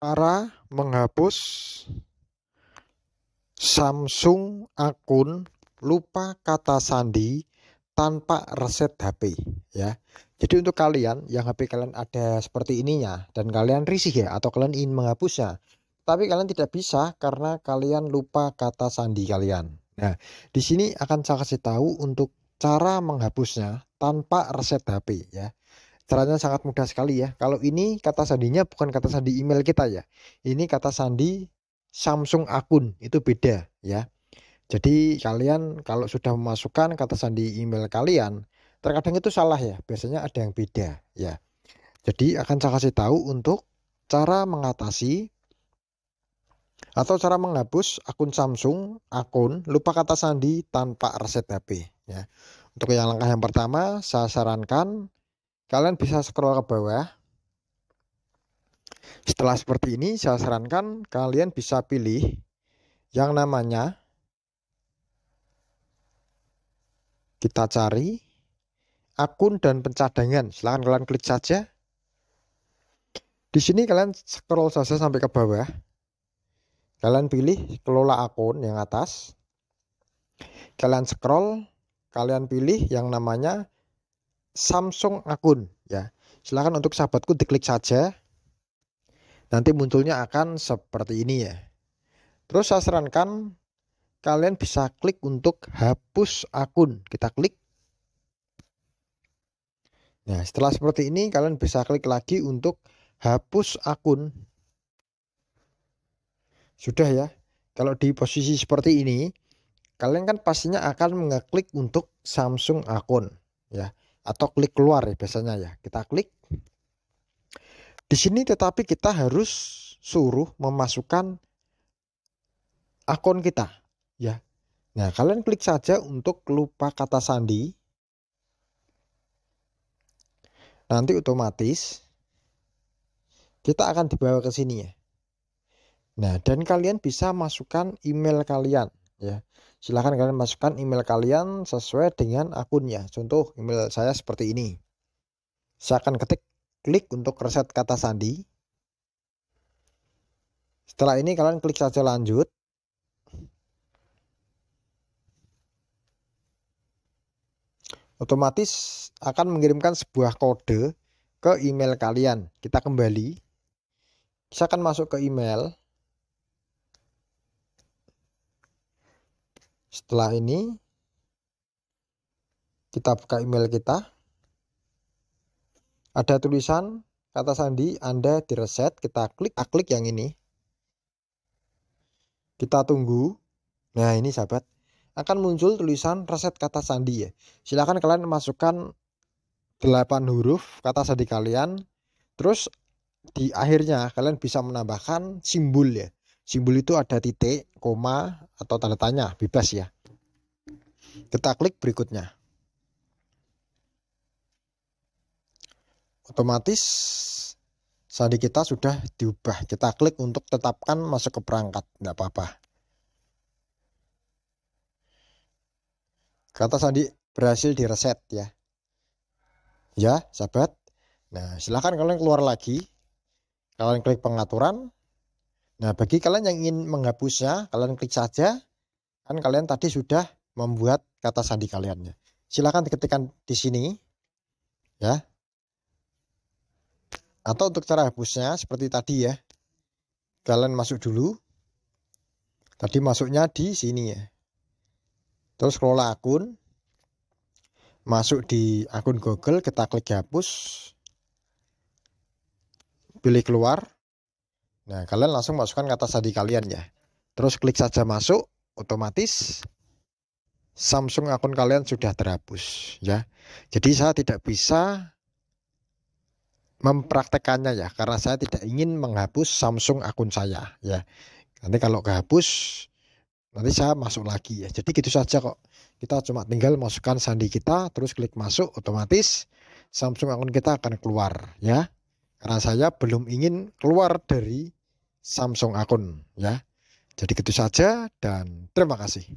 Cara menghapus Samsung akun lupa kata sandi tanpa reset HP ya. Jadi untuk kalian yang HP kalian ada seperti ininya dan kalian risih ya atau kalian ingin menghapusnya, tapi kalian tidak bisa karena kalian lupa kata sandi kalian. Nah, di sini akan saya kasih tahu untuk cara menghapusnya tanpa reset HP ya caranya sangat mudah sekali ya kalau ini kata sandinya bukan kata sandi email kita ya ini kata sandi Samsung akun itu beda ya jadi kalian kalau sudah memasukkan kata sandi email kalian terkadang itu salah ya biasanya ada yang beda ya jadi akan saya kasih tahu untuk cara mengatasi atau cara menghapus akun Samsung akun lupa kata sandi tanpa reset HP ya. Untuk yang langkah yang pertama saya sarankan Kalian bisa scroll ke bawah. Setelah seperti ini, saya sarankan kalian bisa pilih yang namanya kita cari akun dan pencadangan. Silahkan kalian klik saja. Di sini kalian scroll saja sampai ke bawah. Kalian pilih kelola akun yang atas. Kalian scroll, kalian pilih yang namanya Samsung akun ya. Silahkan untuk sahabatku diklik saja. Nanti munculnya akan seperti ini ya. Terus saya sarankan kalian bisa klik untuk hapus akun. Kita klik. Nah, setelah seperti ini kalian bisa klik lagi untuk hapus akun. Sudah ya. Kalau di posisi seperti ini, kalian kan pastinya akan mengeklik untuk Samsung akun ya atau klik keluar ya biasanya ya. Kita klik. Di sini tetapi kita harus suruh memasukkan akun kita ya. Nah, kalian klik saja untuk lupa kata sandi. Nanti otomatis kita akan dibawa ke sini ya. Nah, dan kalian bisa masukkan email kalian ya silahkan kalian masukkan email kalian sesuai dengan akunnya contoh email saya seperti ini saya akan ketik klik untuk reset kata sandi setelah ini kalian klik saja lanjut otomatis akan mengirimkan sebuah kode ke email kalian kita kembali saya akan masuk ke email Setelah ini kita buka email kita. Ada tulisan kata sandi Anda direset, kita klik aklik ah, klik yang ini. Kita tunggu. Nah, ini sahabat akan muncul tulisan reset kata sandi ya. Silahkan kalian masukkan 8 huruf kata sandi kalian. Terus di akhirnya kalian bisa menambahkan simbol ya. Simbol itu ada titik, koma, atau tanda tanya, bebas ya. Kita klik berikutnya. Otomatis sandi kita sudah diubah. Kita klik untuk tetapkan masuk ke perangkat, tidak apa-apa. Kata sandi berhasil direset ya. Ya, sahabat. Nah, silahkan kalian keluar lagi. Kalian klik pengaturan, Nah, bagi kalian yang ingin menghapusnya, kalian klik saja. Kan kalian tadi sudah membuat kata sandi kalian. Silahkan diketikkan di sini. Ya. Atau untuk cara hapusnya seperti tadi ya. Kalian masuk dulu. Tadi masuknya di sini ya. Terus kelola akun. Masuk di akun Google, kita klik hapus. Pilih keluar Nah, kalian langsung masukkan kata sandi kalian ya. Terus klik saja masuk, otomatis Samsung akun kalian sudah terhapus ya. Jadi saya tidak bisa mempraktekannya ya karena saya tidak ingin menghapus Samsung akun saya ya. Nanti kalau kehapus nanti saya masuk lagi ya. Jadi gitu saja kok. Kita cuma tinggal masukkan sandi kita terus klik masuk otomatis Samsung akun kita akan keluar ya. Karena saya belum ingin keluar dari Samsung akun ya. Jadi gitu saja dan terima kasih.